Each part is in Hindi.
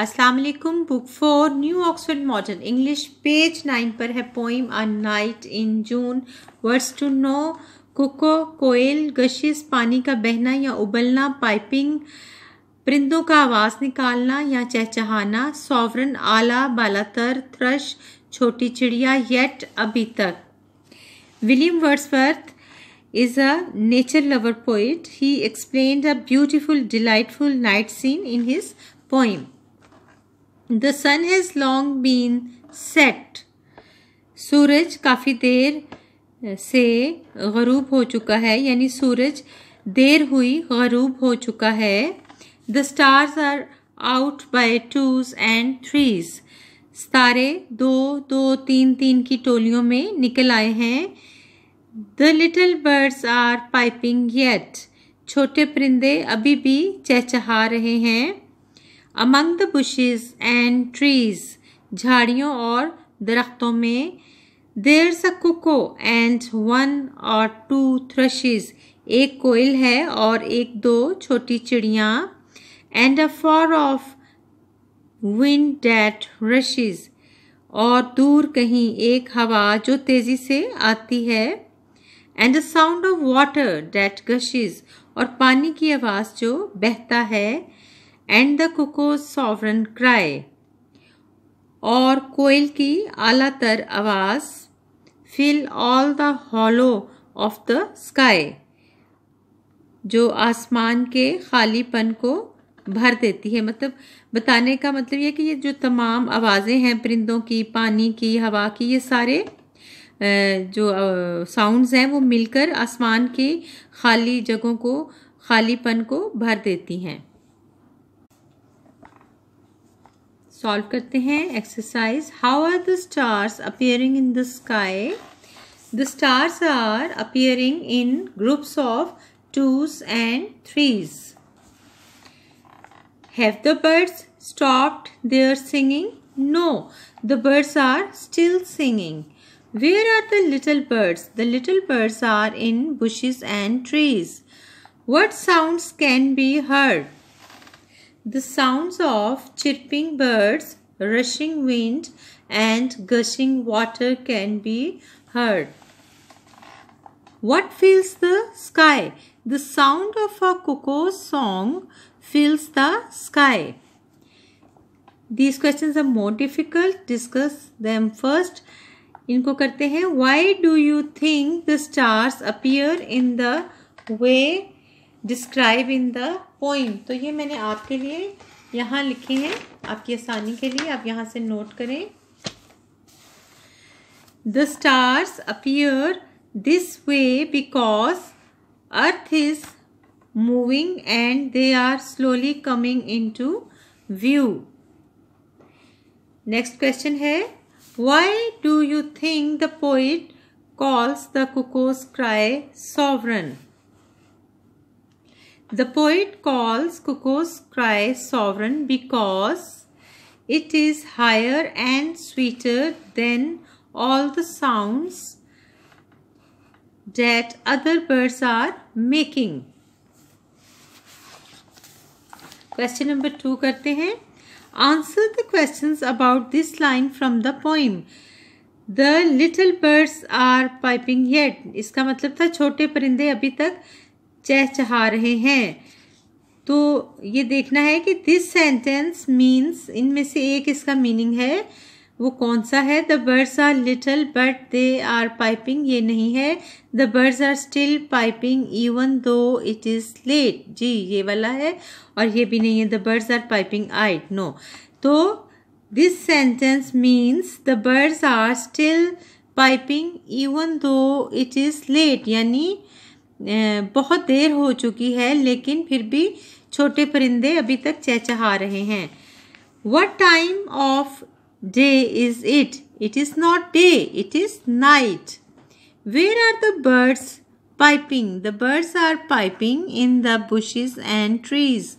अस्सलाम वालेकुम book four new Oxford modern English page nine पर है poem a night in June words to know cuckoo कोयल गशिस पानी का बहना या उबलना पाइपिंग परिंदों का आवाज़ निकालना या चहचहाना सॉवरन आला बालातर थ्रश छोटी चिड़िया येट अभी तक William Wordsworth is a nature lover poet he explain a beautiful delightful night scene in his poem the sun has long been set सूरज काफ़ी देर से गरूब हो चुका है यानी सूरज देर हुई गरूब हो चुका है the stars are out by twos and threes सितारे दो दो तीन तीन की टोलियों में निकल आए हैं the little birds are piping yet छोटे परिंदे अभी भी चहचहा रहे हैं among the bushes and trees झाड़ियों और दरख्तों में there a cuckoo and one or two thrushes एक कोयल है और एक दो छोटी चिड़िया and a far off wind that rushes और दूर कहीं एक हवा जो तेज़ी से आती है and the sound of water that gushes और पानी की आवाज़ जो बहता है and the cuckoo's sovereign cry और कोयल की आलातर आवाज़ fill all the hollow of the sky जो आसमान के खालीपन को भर देती है मतलब बताने का मतलब यह कि ये जो तमाम आवाज़ें हैं परिंदों की पानी की हवा की ये सारे जो साउंड्स हैं वो मिलकर आसमान की खाली जगहों को खालीपन को भर देती हैं सॉल्व करते हैं exercise how are the stars appearing in the sky the stars are appearing in groups of twos and threes have the birds stopped they are singing no the birds are still singing where are the little birds the little birds are in bushes and trees what sound can be heard The sounds of chirping birds, rushing wind, and gushing water can be heard. What fills the sky? The sound of a cuckoo's song fills the sky. These questions are more difficult. Discuss them first. Inko karte हैं Why do you think the stars appear in the way describe in the poem तो ये मैंने आपके लिए यहाँ लिखे हैं आपकी आसानी के लिए आप यहाँ से नोट करें the stars appear this way because earth is moving and they are slowly coming into view next question है why do you think the poet calls the cuckoo's cry sovereign The poet calls Cuckoo's cry sovereign because it is higher and sweeter than all the sounds that other birds are making. Question number two करते हैं Answer the questions about this line from the poem. The little birds are piping yet. इसका मतलब था छोटे परिंदे अभी तक चहचहा रहे हैं तो ये देखना है कि दिस सेंटेंस मीन्स इनमें से एक इसका मीनिंग है वो कौन सा है the birds are little but they are piping ये नहीं है the birds are still piping even though it is late जी ये वाला है और ये भी नहीं है द बर्ड्स आर पाइपिंग आइट नो तो this sentence means the birds are still piping even though it is late यानी बहुत देर हो चुकी है लेकिन फिर भी छोटे परिंदे अभी तक चहचहा रहे हैं what time of day is it it is not day it is night where are the birds piping the birds are piping in the bushes and trees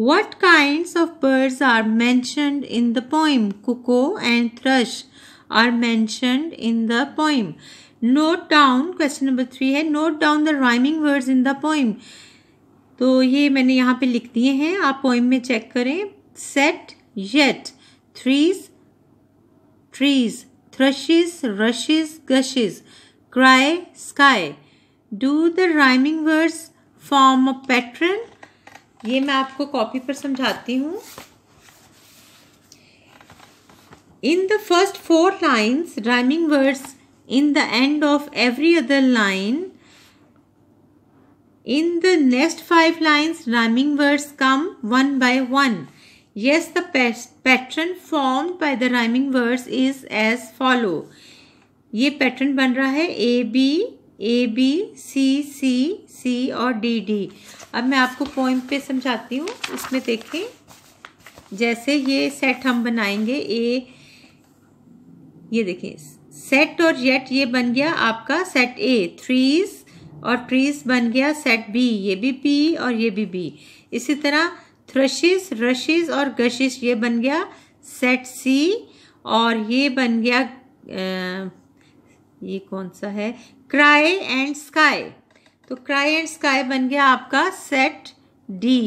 what kind of birds are mention in the poem cuckoo and thrush are mentioned in the poem note down question number three है note down the rhyming words in the poem तो ये मैंने यहाँ पे लिख दिए हैं आप पोइम में चेक करें set yet threes trees thrushes rushes gushes cry sky do the rhyming words form a pattern ये मैं आपको कॉपी पर समझाती हूँ in the first four lines rhyming words in the end of every other line. In the next five lines, rhyming words come one by one. Yes, the pattern formed by the rhyming words is as follow. ye pattern ban raha hai a b a b c c c और d d ab main aapko poem pe samjhati hu isme dekhiye जैसे ये सेट हम बनाएंगे ए ये देखिए सेट और येट ये बन गया आपका सेट ए थ्रीज और ट्रीज बन गया सेट बी ये भी पी और ये भी बी इसी तरह थ्रशिस रशिस और गशिस ये बन गया सेट सी और ये बन गया आ, ये कौन सा है क्राई एंड स्काई तो क्राई एंड स्काई बन गया आपका set D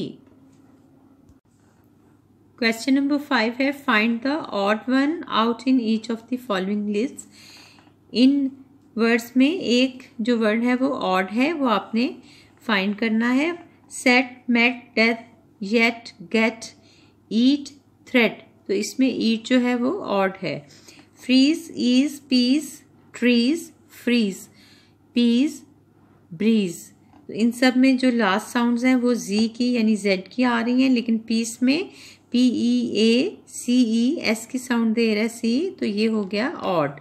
question number five है find the odd one out in each of the following list in words में एक जो वर्ड है वो ऑड है वो आपने फाइंड करना है set met death yet get eat thread तो इसमें ईट जो है वो ऑड है freeze ease peas trees freeze peas breeze इन सब में जो लास्ट साउंड्स हैं वो जी की यानी जेड की आ रही हैं लेकिन पीस में P E A C E S की साउंड दे रहा है सी तो ये हो गया ऑड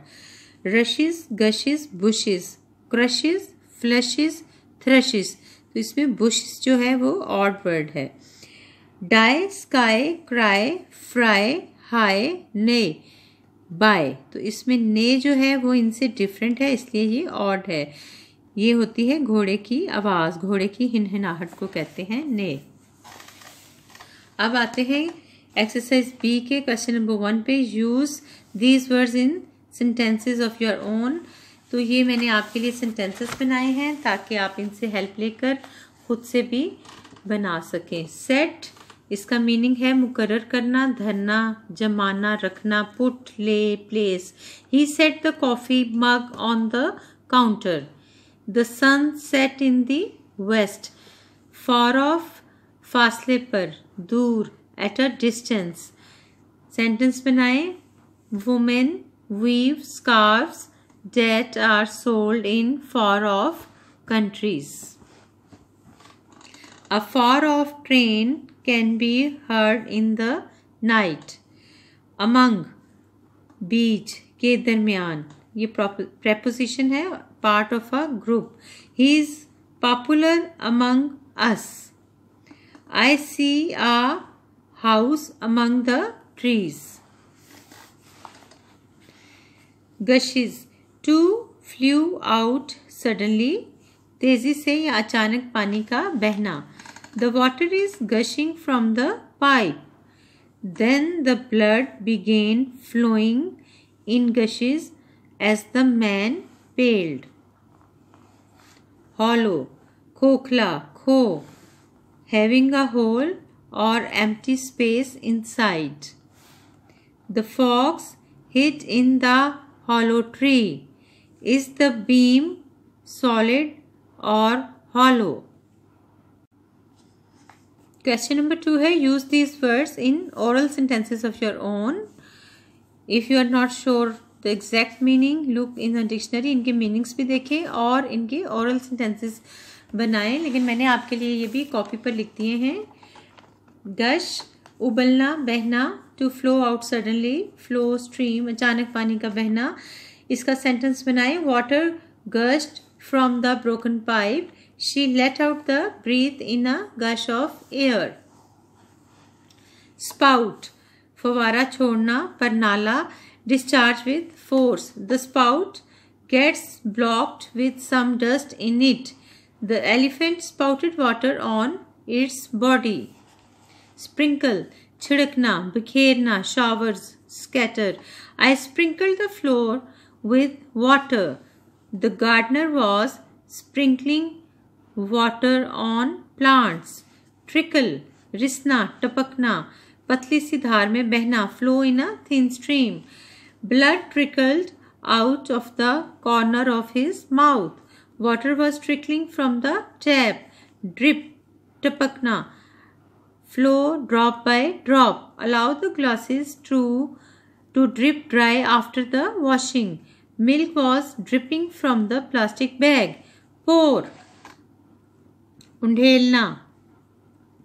रशिज गशिज बुशिज क्रशिज फ्लशिज़ थ्रशिज तो इसमें बुश जो है वो ऑड वर्ड है die sky cry fry high ने बाय तो इसमें ने जो है वो इनसे डिफरेंट है इसलिए ये ऑड है ये होती है घोड़े की आवाज़ घोड़े की हिनहिनाहट को कहते हैं ने अब आते हैं एक्सरसाइज बी के क्वेश्चन नंबर वन पे use these words in sentences of your own तो ये मैंने आपके लिए सेंटेंसेस बनाए हैं ताकि आप इनसे हेल्प लेकर खुद से भी बना सकें सेट इसका मीनिंग है मुकर करना धरना जमाना रखना put lay place he set the coffee mug on the counter the sun set in the west far off fasle par dur at a distance sentence banaye women weave scarves that are sold in far off countries a far off train can be heard in the night among beach ke darmiyan ye preposition hai part of a group. He is popular among us. I see a house among the trees. Gushes. Two flew out suddenly. Tezi se achanak pani ka behna. The water is gushing from the pipe. Then the blood began flowing in gushes as the man paled hollow, khokla, kho, having a hole or empty space inside. The fox hid in the hollow tree. Is the beam solid or hollow? Question number two here. Use these words in oral sentences of your own. If you are not sure the exact meaning look in a dictionary इनके मीनिंग्स भी देखें और इनके औरल सेंटेंसेस बनाएं लेकिन मैंने आपके लिए ये भी कॉपी पर लिख दिए हैं गश उबलना बहना to flow out suddenly flow stream अचानक पानी का बहना इसका सेंटेंस बनाए water gushed from the broken pipe she let out the breath in a gush of air spout फवारा छोड़ना पर नाला discharge with force. The spout gets blocked with some dust in it. The elephant spouted water on its body. Sprinkle, chidakna, bikherna, showers, scatter. I sprinkled the floor with water. The gardener was sprinkling water on plants. Trickle, risna, tapakna, patli सी धार में बहना thin stream. Blood trickled out of the corner of his mouth. Water was trickling from the tap. Drip, tapakna. Flow drop by drop. Allow the glasses to, to drip dry after the washing. Milk was dripping from the plastic bag. Pour. Undhelna.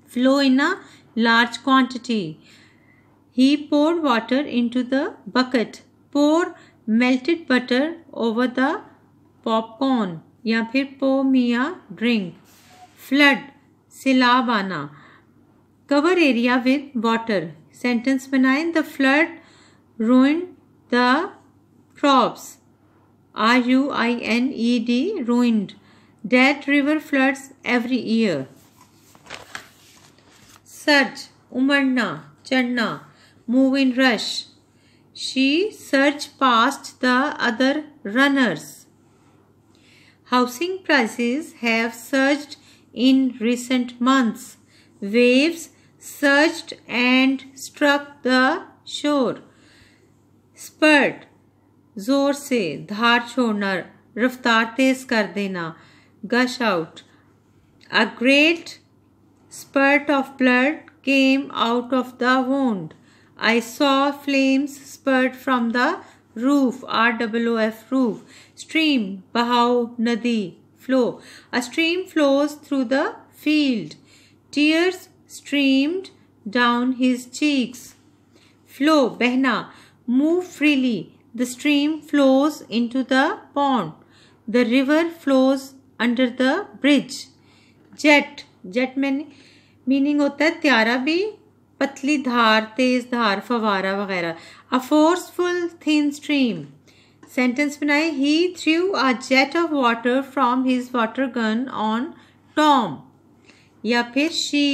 Flow in a large quantity. He poured water into the bucket. Pour melted butter over the popcorn या फिर पो मिया ड्रिंक फ्लड सिलाब आना cover area with water sentence बनाए the flood ruin the crops R U I N E D ruined that river floods every year surge उमड़ना चढ़ना move in rush She surged past the other runners. Housing prices have surged in recent months. Waves surged and struck the shore. Spurt, zor से धार छोड़ना रफ्तार तेज कर देना gush out. A great spurt of blood came out of the wound. I saw flames spurt from the roof, R-O-O-F, roof. Stream, Bahau, Nadi, flow. A stream flows through the field. Tears streamed down his cheeks. Flow, Behna, move freely. The stream flows into the pond. The river flows under the bridge. Jet, jet meaning होता है त्यारा भी पतली धार तेज धार फवारा वगैरह a forceful thin stream sentence बनाए he threw a jet of water from his water gun on Tom या फिर she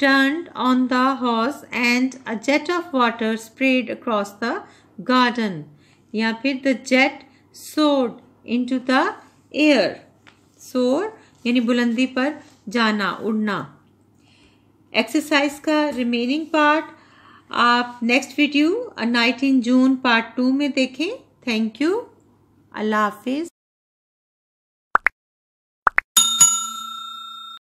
turn on the hose and a jet of water spread across the garden या फिर द जेट सोड इन टू द एयर सोर यानी बुलंदी पर जाना उड़ना एक्सरसाइज का रिमेनिंग पार्ट आप next video nineteen June part two में देखें थैंक यू अल्लाह हाफिज़